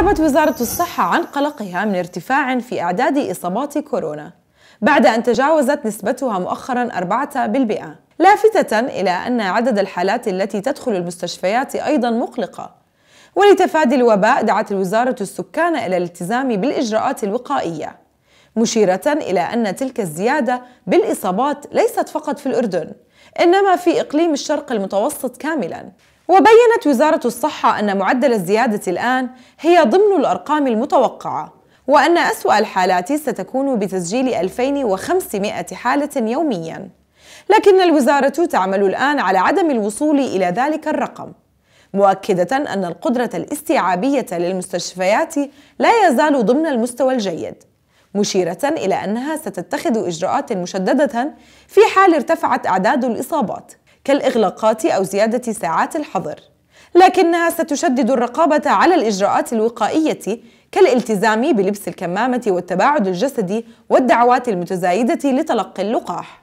أعربت وزارة الصحة عن قلقها من ارتفاع في إعداد إصابات كورونا بعد أن تجاوزت نسبتها مؤخرا 4% لافتة إلى أن عدد الحالات التي تدخل المستشفيات أيضا مقلقة ولتفادي الوباء دعت الوزارة السكان إلى الالتزام بالإجراءات الوقائية مشيرة إلى أن تلك الزيادة بالإصابات ليست فقط في الأردن إنما في إقليم الشرق المتوسط كاملا وبينت وزارة الصحة أن معدل الزيادة الآن هي ضمن الأرقام المتوقعة وأن أسوأ الحالات ستكون بتسجيل 2500 حالة يومياً لكن الوزارة تعمل الآن على عدم الوصول إلى ذلك الرقم مؤكدة أن القدرة الاستيعابية للمستشفيات لا يزال ضمن المستوى الجيد مشيرة إلى أنها ستتخذ إجراءات مشددة في حال ارتفعت أعداد الإصابات كالإغلاقات أو زيادة ساعات الحظر لكنها ستشدد الرقابة على الإجراءات الوقائية كالالتزام بلبس الكمامة والتباعد الجسدي والدعوات المتزايدة لتلقي اللقاح